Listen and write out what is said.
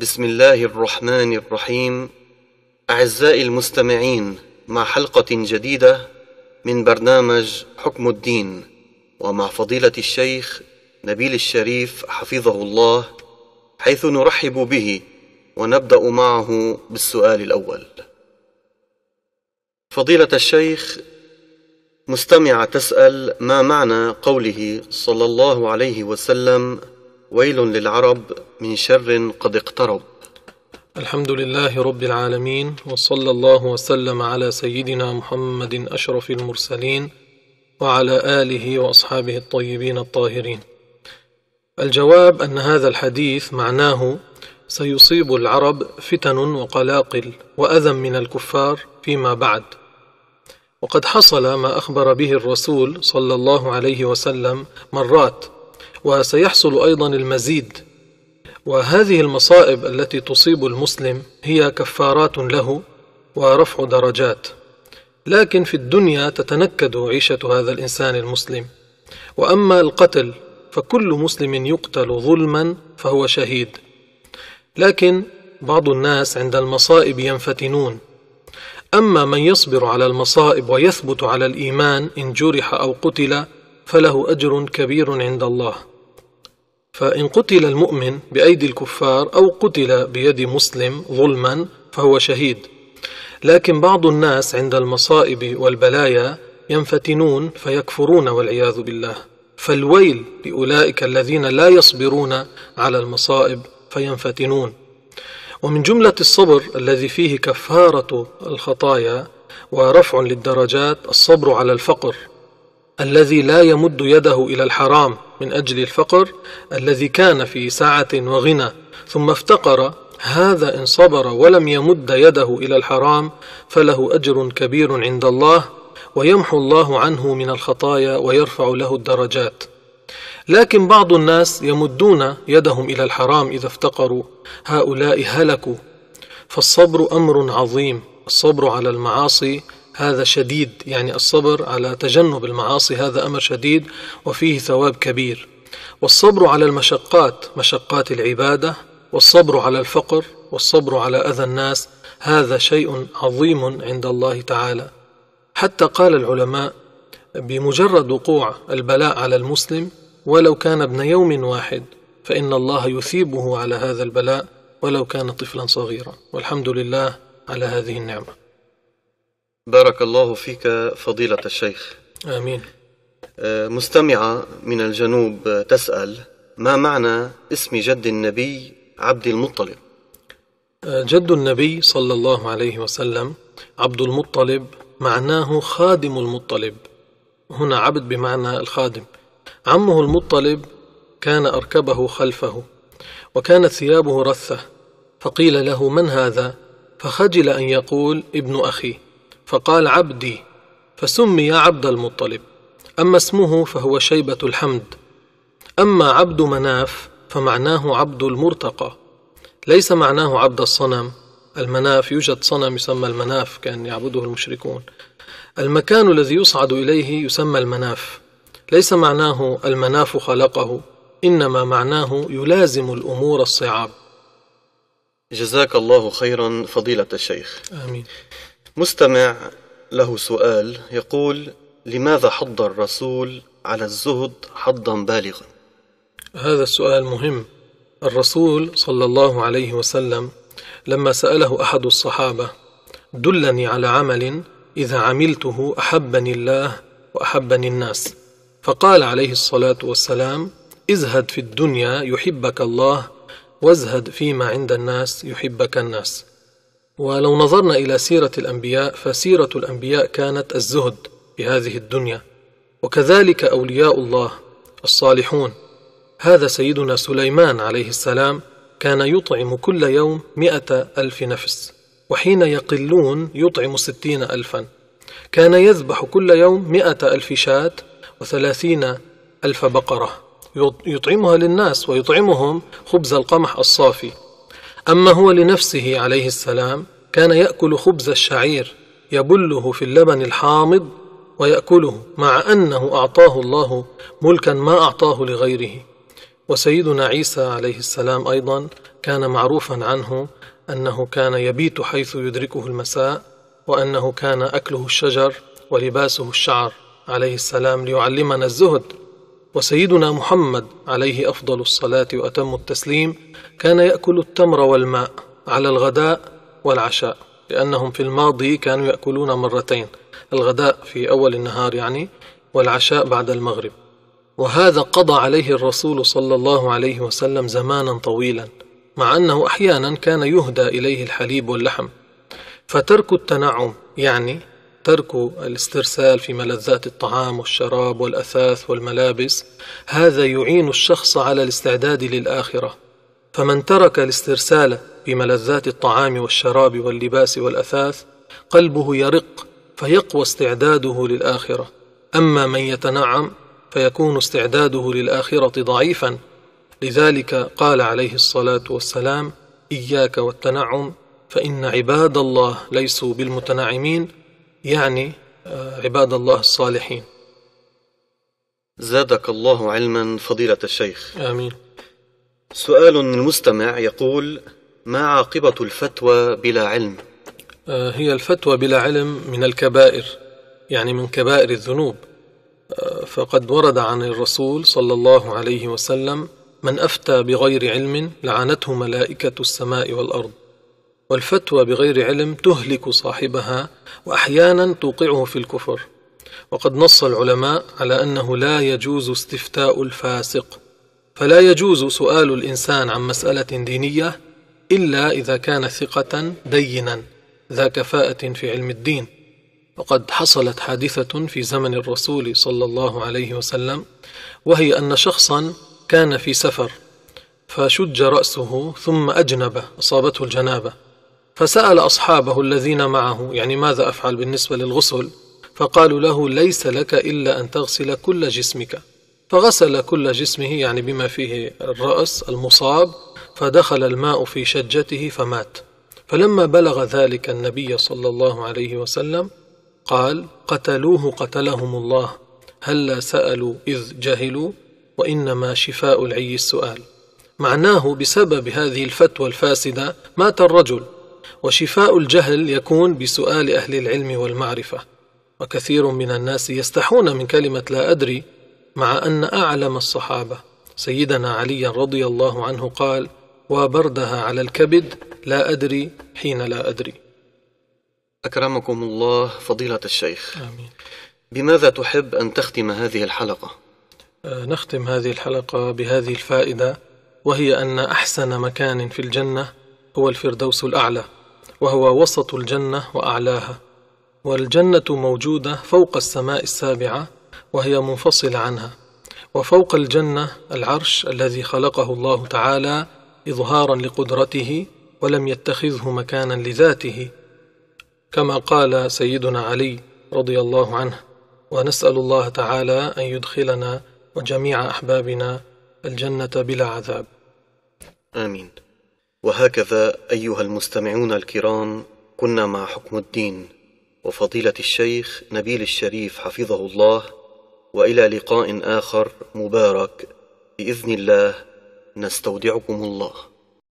بسم الله الرحمن الرحيم أعزائي المستمعين مع حلقة جديدة من برنامج حكم الدين ومع فضيلة الشيخ نبيل الشريف حفظه الله حيث نرحب به ونبدأ معه بالسؤال الأول فضيلة الشيخ مستمعة تسأل ما معنى قوله صلى الله عليه وسلم ويل للعرب من شر قد اقترب الحمد لله رب العالمين وصلى الله وسلم على سيدنا محمد اشرف المرسلين وعلى اله واصحابه الطيبين الطاهرين الجواب ان هذا الحديث معناه سيصيب العرب فتن وقلاقل واذى من الكفار فيما بعد وقد حصل ما اخبر به الرسول صلى الله عليه وسلم مرات وسيحصل ايضا المزيد وهذه المصائب التي تصيب المسلم هي كفارات له ورفع درجات لكن في الدنيا تتنكد عيشه هذا الانسان المسلم واما القتل فكل مسلم يقتل ظلما فهو شهيد لكن بعض الناس عند المصائب ينفتنون اما من يصبر على المصائب ويثبت على الايمان ان جرح او قتل فله اجر كبير عند الله فإن قتل المؤمن بأيدي الكفار أو قتل بيد مسلم ظلما فهو شهيد لكن بعض الناس عند المصائب والبلايا ينفتنون فيكفرون والعياذ بالله فالويل لأولئك الذين لا يصبرون على المصائب فينفتنون ومن جملة الصبر الذي فيه كفارة الخطايا ورفع للدرجات الصبر على الفقر الذي لا يمد يده إلى الحرام من أجل الفقر الذي كان في سعة وغنى ثم افتقر هذا إن صبر ولم يمد يده إلى الحرام فله أجر كبير عند الله ويمحو الله عنه من الخطايا ويرفع له الدرجات لكن بعض الناس يمدون يدهم إلى الحرام إذا افتقروا هؤلاء هلكوا فالصبر أمر عظيم الصبر على المعاصي هذا شديد يعني الصبر على تجنب المعاصي هذا امر شديد وفيه ثواب كبير والصبر على المشقات مشقات العباده والصبر على الفقر والصبر على اذى الناس هذا شيء عظيم عند الله تعالى حتى قال العلماء بمجرد وقوع البلاء على المسلم ولو كان ابن يوم واحد فان الله يثيبه على هذا البلاء ولو كان طفلا صغيرا والحمد لله على هذه النعمه بارك الله فيك فضيلة الشيخ آمين آه، مستمعة من الجنوب تسأل ما معنى اسم جد النبي عبد المطلب آه، جد النبي صلى الله عليه وسلم عبد المطلب معناه خادم المطلب هنا عبد بمعنى الخادم عمه المطلب كان أركبه خلفه وكانت ثيابه رثة فقيل له من هذا فخجل أن يقول ابن أخي فقال عبدي فسمي عبد المطلب أما اسمه فهو شيبة الحمد أما عبد مناف فمعناه عبد المرتقى ليس معناه عبد الصنم المناف يوجد صنم يسمى المناف كان يعبده المشركون المكان الذي يصعد إليه يسمى المناف ليس معناه المناف خلقه إنما معناه يلازم الأمور الصعاب جزاك الله خيرا فضيلة الشيخ آمين مستمع له سؤال يقول لماذا حض الرسول على الزهد حضا بالغا هذا السؤال مهم الرسول صلى الله عليه وسلم لما ساله احد الصحابه دلني على عمل اذا عملته احبني الله واحبني الناس فقال عليه الصلاه والسلام ازهد في الدنيا يحبك الله وازهد فيما عند الناس يحبك الناس ولو نظرنا إلى سيرة الأنبياء فسيرة الأنبياء كانت الزهد بهذه الدنيا وكذلك أولياء الله الصالحون هذا سيدنا سليمان عليه السلام كان يطعم كل يوم مئة ألف نفس وحين يقلون يطعم ستين ألفا كان يذبح كل يوم مئة ألف شاة وثلاثين ألف بقرة يطعمها للناس ويطعمهم خبز القمح الصافي أما هو لنفسه عليه السلام كان يأكل خبز الشعير يبله في اللبن الحامض ويأكله مع أنه أعطاه الله ملكا ما أعطاه لغيره وسيدنا عيسى عليه السلام أيضا كان معروفا عنه أنه كان يبيت حيث يدركه المساء وأنه كان أكله الشجر ولباسه الشعر عليه السلام ليعلمنا الزهد وسيدنا محمد عليه افضل الصلاه واتم التسليم كان ياكل التمر والماء على الغداء والعشاء لانهم في الماضي كانوا ياكلون مرتين الغداء في اول النهار يعني والعشاء بعد المغرب وهذا قضى عليه الرسول صلى الله عليه وسلم زمانا طويلا مع انه احيانا كان يهدى اليه الحليب واللحم فترك التنعم يعني ترك الاسترسال في ملذات الطعام والشراب والاثاث والملابس هذا يعين الشخص على الاستعداد للاخره فمن ترك الاسترسال في ملذات الطعام والشراب واللباس والاثاث قلبه يرق فيقوى استعداده للاخره اما من يتنعم فيكون استعداده للاخره ضعيفا لذلك قال عليه الصلاه والسلام اياك والتنعم فان عباد الله ليسوا بالمتنعمين يعني آه, عباد الله الصالحين زادك الله علما فضيلة الشيخ آمين سؤال المستمع يقول ما عاقبة الفتوى بلا علم؟ آه, هي الفتوى بلا علم من الكبائر يعني من كبائر الذنوب آه, فقد ورد عن الرسول صلى الله عليه وسلم من أفتى بغير علم لعنته ملائكة السماء والأرض والفتوى بغير علم تهلك صاحبها واحيانا توقعه في الكفر وقد نص العلماء على انه لا يجوز استفتاء الفاسق فلا يجوز سؤال الانسان عن مساله دينيه الا اذا كان ثقه دينا ذا كفاءه في علم الدين وقد حصلت حادثه في زمن الرسول صلى الله عليه وسلم وهي ان شخصا كان في سفر فشج راسه ثم اجنب اصابته الجنابه فسأل أصحابه الذين معه يعني ماذا أفعل بالنسبة للغسل فقالوا له ليس لك إلا أن تغسل كل جسمك فغسل كل جسمه يعني بما فيه الرأس المصاب فدخل الماء في شجته فمات فلما بلغ ذلك النبي صلى الله عليه وسلم قال قتلوه قتلهم الله هلا لا سألوا إذ جهلوا وإنما شفاء العي السؤال معناه بسبب هذه الفتوى الفاسدة مات الرجل وشفاء الجهل يكون بسؤال أهل العلم والمعرفة وكثير من الناس يستحون من كلمة لا أدري مع أن أعلم الصحابة سيدنا علي رضي الله عنه قال وبردها على الكبد لا أدري حين لا أدري أكرمكم الله فضيلة الشيخ آمين بماذا تحب أن تختم هذه الحلقة؟ آه، نختم هذه الحلقة بهذه الفائدة وهي أن أحسن مكان في الجنة هو الفردوس الأعلى وهو وسط الجنة وأعلاها والجنة موجودة فوق السماء السابعة وهي منفصلة عنها وفوق الجنة العرش الذي خلقه الله تعالى إظهارا لقدرته ولم يتخذه مكانا لذاته كما قال سيدنا علي رضي الله عنه ونسأل الله تعالى أن يدخلنا وجميع أحبابنا الجنة بلا عذاب آمين وهكذا أيها المستمعون الكرام كنا مع حكم الدين وفضيلة الشيخ نبيل الشريف حفظه الله وإلى لقاء آخر مبارك بإذن الله نستودعكم الله